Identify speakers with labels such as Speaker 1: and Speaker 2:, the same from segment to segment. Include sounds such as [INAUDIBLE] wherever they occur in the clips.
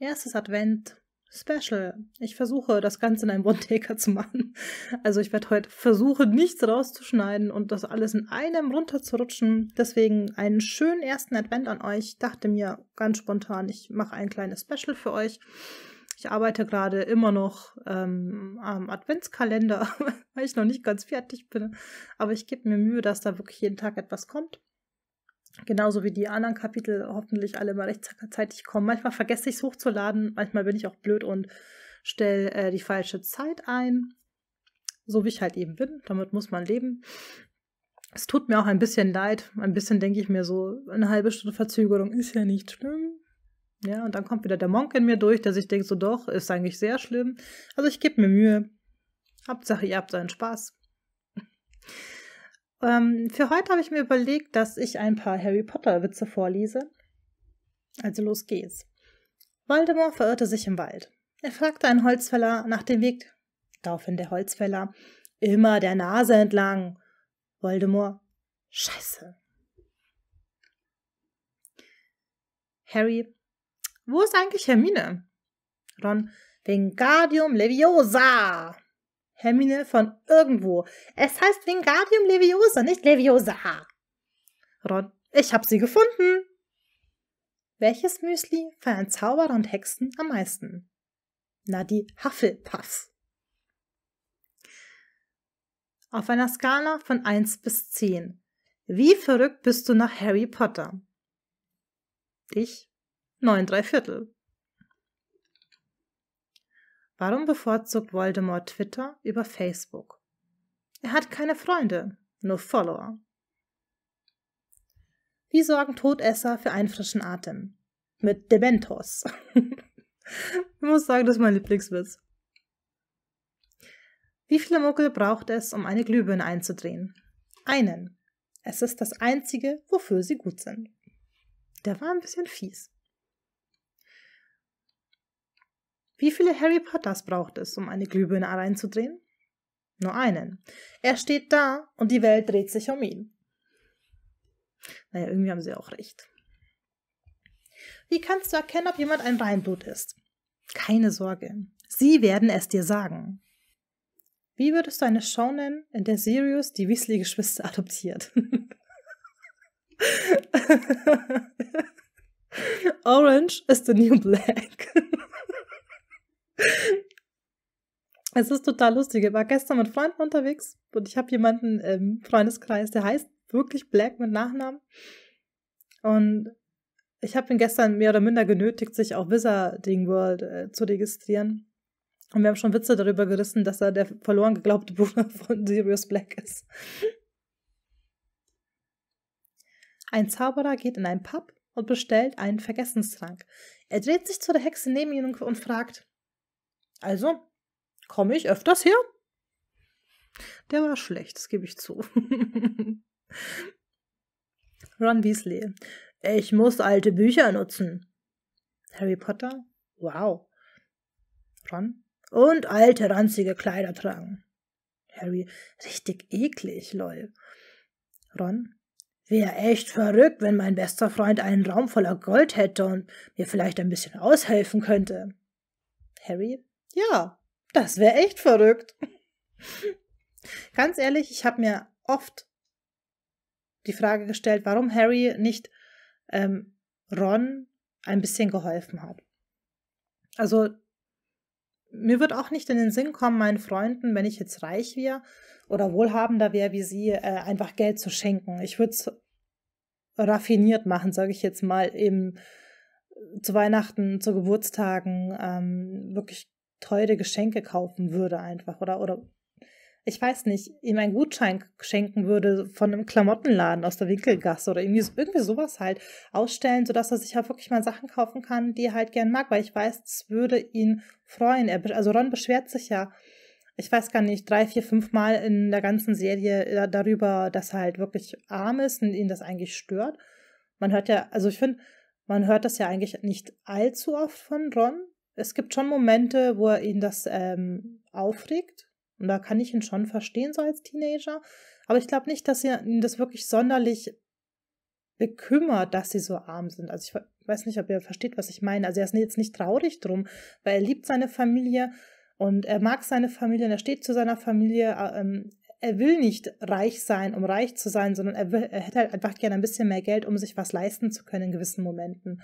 Speaker 1: erstes Advent Special. Ich versuche, das Ganze in einem One-Taker zu machen. Also ich werde heute versuchen, nichts rauszuschneiden und das alles in einem runterzurutschen. Deswegen einen schönen ersten Advent an euch. Ich dachte mir ganz spontan, ich mache ein kleines Special für euch. Ich arbeite gerade immer noch ähm, am Adventskalender, [LAUGHS] weil ich noch nicht ganz fertig bin. Aber ich gebe mir Mühe, dass da wirklich jeden Tag etwas kommt. Genauso wie die anderen Kapitel hoffentlich alle mal rechtzeitig kommen. Manchmal vergesse ich es hochzuladen, manchmal bin ich auch blöd und stelle äh, die falsche Zeit ein. So wie ich halt eben bin, damit muss man leben. Es tut mir auch ein bisschen leid. Ein bisschen denke ich mir so, eine halbe Stunde Verzögerung ist ja nicht schlimm. Ja, und dann kommt wieder der Monk in mir durch, dass ich denke, so doch, ist eigentlich sehr schlimm. Also ich gebe mir Mühe. Hauptsache, ihr habt seinen Spaß. Ähm, für heute habe ich mir überlegt, dass ich ein paar Harry Potter-Witze vorlese. Also los geht's. Voldemort verirrte sich im Wald. Er fragte einen Holzfäller nach dem Weg. Daraufhin der Holzfäller. Immer der Nase entlang. Voldemort. Scheiße. Harry. Wo ist eigentlich Hermine? Ron. Vingadium Leviosa. Hermine von irgendwo. Es heißt Wingardium Leviosa, nicht Leviosa. Ron, ich hab sie gefunden. Welches Müsli feiern Zauberer und Hexen am meisten? Na, die Hufflepuffs. Auf einer Skala von 1 bis 10. Wie verrückt bist du nach Harry Potter? Ich 9,3 Viertel. Warum bevorzugt Voldemort Twitter über Facebook? Er hat keine Freunde, nur Follower. Wie sorgen Todesser für einen frischen Atem? Mit Dementos. [LAUGHS] ich muss sagen, das ist mein Lieblingswitz. Wie viele Muggel braucht es, um eine Glühbirne einzudrehen? Einen. Es ist das Einzige, wofür sie gut sind. Der war ein bisschen fies. Wie viele Harry Potters braucht es, um eine Glühbirne reinzudrehen? Nur einen. Er steht da und die Welt dreht sich um ihn. Naja, irgendwie haben sie auch recht. Wie kannst du erkennen, ob jemand ein Reinblut ist? Keine Sorge. Sie werden es dir sagen. Wie würdest du eine Show nennen, in der Sirius die Weasley-Geschwister adoptiert? [LAUGHS] Orange is the new black. [LAUGHS] [LAUGHS] Es ist total lustig. Ich war gestern mit Freunden unterwegs und ich habe jemanden im Freundeskreis, der heißt wirklich Black mit Nachnamen. Und ich habe ihn gestern mehr oder minder genötigt, sich auf Wizarding World äh, zu registrieren. Und wir haben schon Witze darüber gerissen, dass er der verloren geglaubte Bruder [LAUGHS] von Sirius Black ist. Ein Zauberer geht in einen Pub und bestellt einen Vergessenstrank. Er dreht sich zu der Hexe neben ihm und fragt, also komme ich öfters her. Der war schlecht, das gebe ich zu. [LAUGHS] Ron Weasley. Ich muss alte Bücher nutzen. Harry Potter. Wow. Ron. Und alte, ranzige Kleider tragen. Harry. Richtig eklig, lol. Ron. Wäre echt verrückt, wenn mein bester Freund einen Raum voller Gold hätte und mir vielleicht ein bisschen aushelfen könnte. Harry. Ja, das wäre echt verrückt. [LAUGHS] Ganz ehrlich, ich habe mir oft die Frage gestellt, warum Harry nicht ähm, Ron ein bisschen geholfen hat. Also mir wird auch nicht in den Sinn kommen, meinen Freunden, wenn ich jetzt reich wäre oder wohlhabender wäre wie sie, äh, einfach Geld zu schenken. Ich würde es raffiniert machen, sage ich jetzt mal, eben äh, zu Weihnachten, zu Geburtstagen ähm, wirklich teure Geschenke kaufen würde einfach oder oder ich weiß nicht, ihm einen Gutschein schenken würde von einem Klamottenladen aus der Winkelgasse oder irgendwie, irgendwie sowas halt ausstellen, sodass er sich halt wirklich mal Sachen kaufen kann, die er halt gern mag, weil ich weiß, es würde ihn freuen. Er, also Ron beschwert sich ja, ich weiß gar nicht, drei, vier, fünf Mal in der ganzen Serie äh, darüber, dass er halt wirklich arm ist und ihn das eigentlich stört. Man hört ja, also ich finde, man hört das ja eigentlich nicht allzu oft von Ron, es gibt schon Momente, wo er ihn das ähm, aufregt. Und da kann ich ihn schon verstehen, so als Teenager. Aber ich glaube nicht, dass er ihn das wirklich sonderlich bekümmert, dass sie so arm sind. Also ich weiß nicht, ob ihr versteht, was ich meine. Also er ist jetzt nicht traurig drum, weil er liebt seine Familie und er mag seine Familie und er steht zu seiner Familie. Ähm, er will nicht reich sein, um reich zu sein, sondern er, will, er hätte halt einfach gerne ein bisschen mehr Geld, um sich was leisten zu können in gewissen Momenten.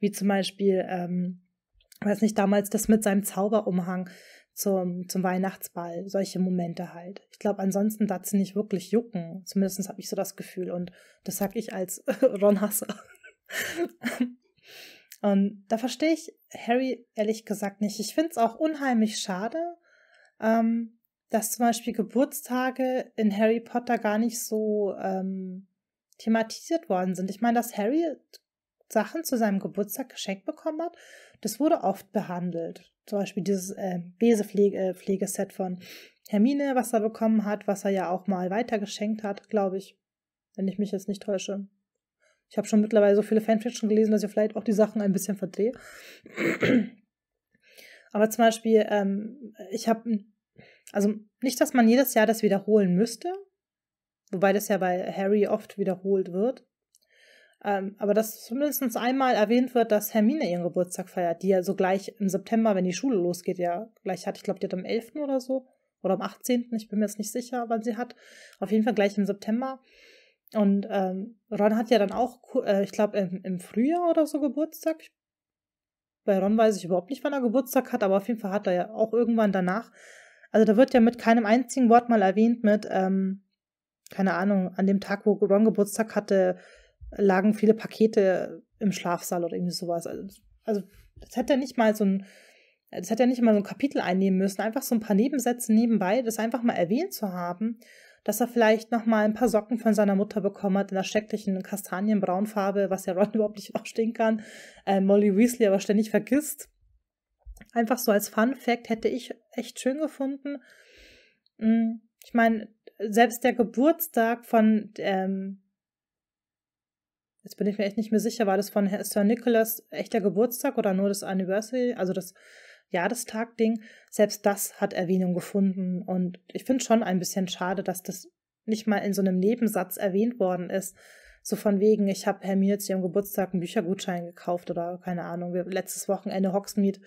Speaker 1: Wie zum Beispiel, ähm, weiß nicht, damals das mit seinem Zauberumhang zum, zum Weihnachtsball, solche Momente halt. Ich glaube, ansonsten darf sie nicht wirklich jucken. Zumindest habe ich so das Gefühl und das sage ich als [LAUGHS] Ron Hasser. und da verstehe ich Harry ehrlich gesagt nicht. Ich finde es auch unheimlich schade, ähm, dass zum Beispiel Geburtstage in Harry Potter gar nicht so ähm, thematisiert worden sind. Ich meine, dass Harry Sachen zu seinem Geburtstag geschenkt bekommen hat, das wurde oft behandelt. Zum Beispiel dieses ähm, äh, Besepflegeset von Hermine, was er bekommen hat, was er ja auch mal weitergeschenkt hat, glaube ich. Wenn ich mich jetzt nicht täusche. Ich habe schon mittlerweile so viele Fanfiction gelesen, dass ich vielleicht auch die Sachen ein bisschen verdrehe. [CLEARS THROAT] Aber zum Beispiel, ähm, ich habe, also nicht, dass man jedes Jahr das wiederholen müsste, wobei das ja bei Harry oft wiederholt wird, ähm, aber dass zumindest einmal erwähnt wird, dass Hermine ihren Geburtstag feiert, die ja so gleich im September, wenn die Schule losgeht, ja gleich hat. Ich glaube, die hat am 11. oder so. Oder am 18. Ich bin mir jetzt nicht sicher, wann sie hat. Auf jeden Fall gleich im September. Und ähm, Ron hat ja dann auch, äh, ich glaube, im, im, Frühjahr oder so Geburtstag. bei Ron weiß ich überhaupt nicht, wann er Geburtstag hat, aber auf jeden Fall hat er ja auch irgendwann danach. Also da wird ja mit keinem einzigen Wort mal erwähnt mit, ähm, keine Ahnung, an dem Tag, wo Ron Geburtstag hatte, lagen viele Pakete im Schlafsaal oder irgendwie sowas. Also, also das hätte er nicht mal so ein, das hätte er nicht mal so ein Kapitel einnehmen müssen. Einfach so ein paar Nebensätze nebenbei, das einfach mal erwähnt zu haben, dass er vielleicht nochmal ein paar Socken von seiner Mutter bekommen hat in der schrecklichen Kastanienbraunfarbe, was ja [LAUGHS] Ron überhaupt nicht ausstehen kann. Äh, Molly Weasley aber ständig vergisst. Einfach so als Fun Fact hätte ich echt schön gefunden. Hm, ich meine, selbst der Geburtstag von ähm, Jetzt bin ich mir echt nicht mehr sicher, war das von Sir Nicholas echter Geburtstag oder nur das Anniversary, also das Jahrestag-Ding. Selbst das hat Erwähnung gefunden. Und ich finde schon ein bisschen schade, dass das nicht mal in so einem Nebensatz erwähnt worden ist. So von wegen, ich habe Hermine zu ihrem Geburtstag einen Büchergutschein gekauft oder keine Ahnung. Letztes Wochenende Hogsmeade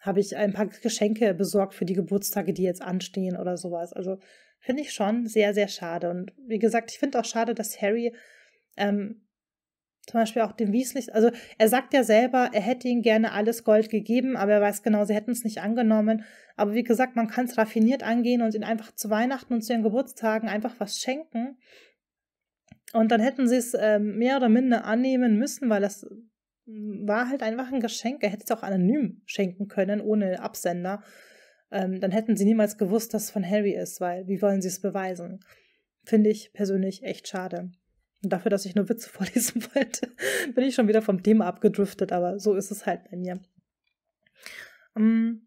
Speaker 1: habe ich ein paar Geschenke besorgt für die Geburtstage, die jetzt anstehen oder sowas. Also finde ich schon sehr, sehr schade. Und wie gesagt, ich finde auch schade, dass Harry ähm, zum Beispiel auch dem Wieslicht. Also er sagt ja selber, er hätte ihnen gerne alles Gold gegeben, aber er weiß genau, sie hätten es nicht angenommen. Aber wie gesagt, man kann es raffiniert angehen und ihnen einfach zu Weihnachten und zu ihren Geburtstagen einfach was schenken. Und dann hätten sie es äh, mehr oder minder annehmen müssen, weil das hm, war halt einfach ein Geschenk. Er hätte es auch anonym schenken können, ohne Absender. Ähm, dann hätten sie niemals gewusst, dass es von Harry ist, weil wie wollen sie es beweisen? Finde ich persönlich echt schade dafür, dass ich nur Witze [LAUGHS] vorlesen wollte, bin ich schon wieder vom Thema abgedriftet, aber so ist es halt bei mir. Mm.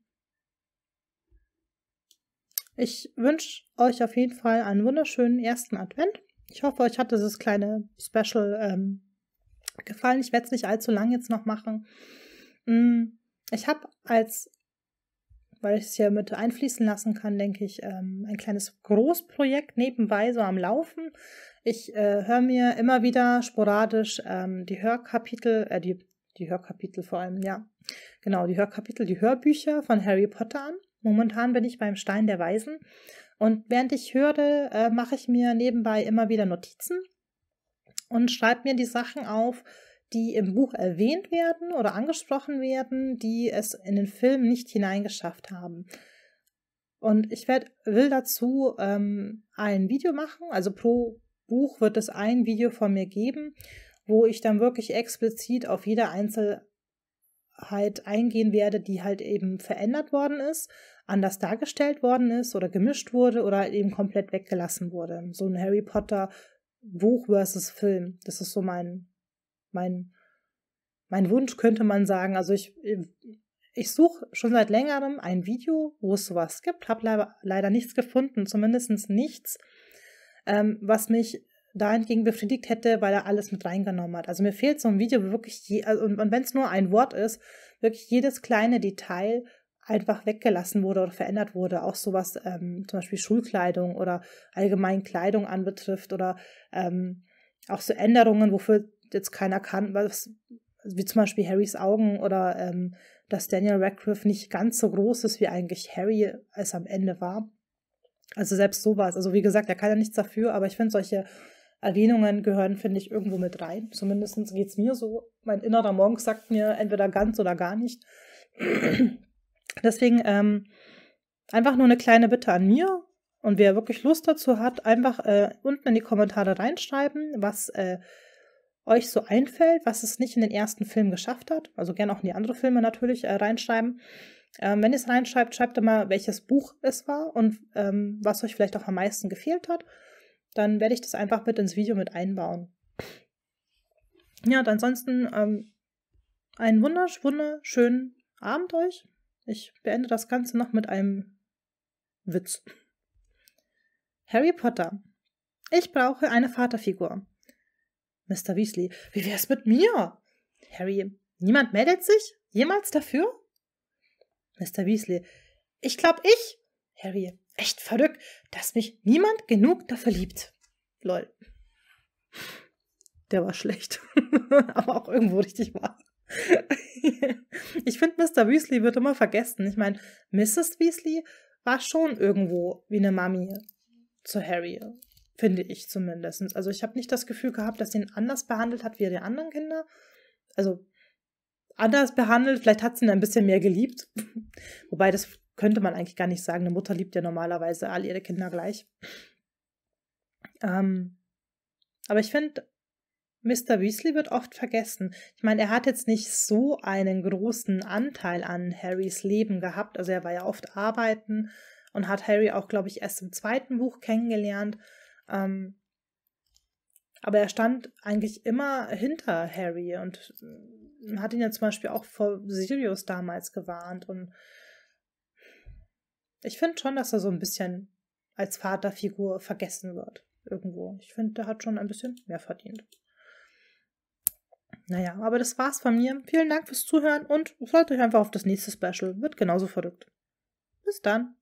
Speaker 1: Ich wünsche euch auf jeden Fall einen wunderschönen ersten Advent. Ich hoffe, euch hat dieses kleine Special ähm, gefallen. Ich werde es nicht allzu lang jetzt noch machen. Mm. Ich habe als weil ich es hier mit einfließen lassen kann, denke ich, ähm, ein kleines Großprojekt nebenbei so am Laufen. Ich äh, höre mir immer wieder sporadisch ähm, die Hörkapitel, äh, die, die Hörkapitel vor allem, ja, genau, die Hörkapitel, die Hörbücher von Harry Potter an. Momentan bin ich beim Stein der Weisen. Und während ich höre, äh, mache ich mir nebenbei immer wieder Notizen und schreibe mir die Sachen auf, die im Buch erwähnt werden oder angesprochen werden, die es in den Film nicht hineingeschafft haben. Und ich werd, will dazu ähm, ein Video machen, also pro Buch wird es ein Video von mir geben, wo ich dann wirklich explizit auf jede Einzelheit eingehen werde, die halt eben verändert worden ist, anders dargestellt worden ist oder gemischt wurde oder eben komplett weggelassen wurde. So ein Harry Potter Buch versus Film, das ist so mein mein, mein Wunsch, könnte man sagen. Also ich, ich suche schon seit längerem ein Video, wo es sowas gibt, habe leider nichts gefunden, zumindest nichts, ähm, was mich dahingegen befriedigt hätte, weil er alles mit reingenommen hat. Also mir fehlt so ein Video wirklich, je, also, und, und wenn es nur ein Wort ist, wirklich jedes kleine Detail einfach weggelassen wurde oder verändert wurde. Auch sowas ähm, zum Beispiel Schulkleidung oder allgemein Kleidung anbetrifft oder ähm, auch so Änderungen, wofür jetzt keiner kann, was, wie zum Beispiel Harrys Augen oder ähm, dass Daniel Radcliffe nicht ganz so groß ist, wie eigentlich Harry es am Ende war. Also selbst sowas. Also wie gesagt, er kann ja nichts dafür, aber ich finde, solche Erwähnungen gehören, finde ich, irgendwo mit rein. Zumindest geht es mir so. Mein innerer Monk sagt mir entweder ganz oder gar nicht. [CLEARS THROAT] Deswegen ähm, einfach nur eine kleine Bitte an mir. Und wer wirklich Lust dazu hat, einfach äh, unten in die Kommentare reinschreiben, was äh, euch so einfällt, was es nicht in den ersten Film geschafft hat. Also gerne auch in die anderen Filme natürlich äh, reinschreiben. Ähm, wenn ihr es reinschreibt, schreibt dann mal, welches Buch es war und ähm, was euch vielleicht auch am meisten gefehlt hat. Dann werde ich das einfach mit ins Video mit einbauen. Ja, und ansonsten ähm, einen wunderschönen Abend euch. Ich beende das Ganze noch mit einem Witz. Harry Potter. Ich brauche eine Vaterfigur. Mr. Weasley, wie wär's mit mir? Harry, niemand meldet sich? Jemals dafür? Mr. Weasley, ich glaub ich. Harry, echt verrückt, dass mich niemand genug dafür liebt. Lol. Der war schlecht, [LAUGHS] aber auch irgendwo richtig wahr. [LAUGHS] ich finde, Mr. Weasley wird immer vergessen. Ich meine, Mrs. Weasley war schon irgendwo wie eine Mami zu Harry. Finde ich zumindest. Also ich habe nicht das Gefühl gehabt, dass sie ihn anders behandelt hat wie die anderen Kinder. Also anders behandelt, vielleicht hat sie ihn ein bisschen mehr geliebt. [LAUGHS] Wobei, das könnte man eigentlich gar nicht sagen. Eine Mutter liebt ja normalerweise all ihre Kinder gleich. Ähm, aber ich finde, Mr. Weasley wird oft vergessen. Ich meine, er hat jetzt nicht so einen großen Anteil an Harrys Leben gehabt. Also er war ja oft arbeiten und hat Harry auch, glaube ich, erst im zweiten Buch kennengelernt. Ähm, aber er stand eigentlich immer hinter Harry und äh, hat ihn ja zum Beispiel auch vor Sirius damals gewarnt. Und ich finde schon, dass er so ein bisschen als Vaterfigur vergessen wird. Irgendwo. Ich finde, der hat schon ein bisschen mehr verdient. Naja, aber das war's von mir. Vielen Dank fürs Zuhören und freut euch einfach auf das nächste Special. Wird genauso verrückt. Bis dann.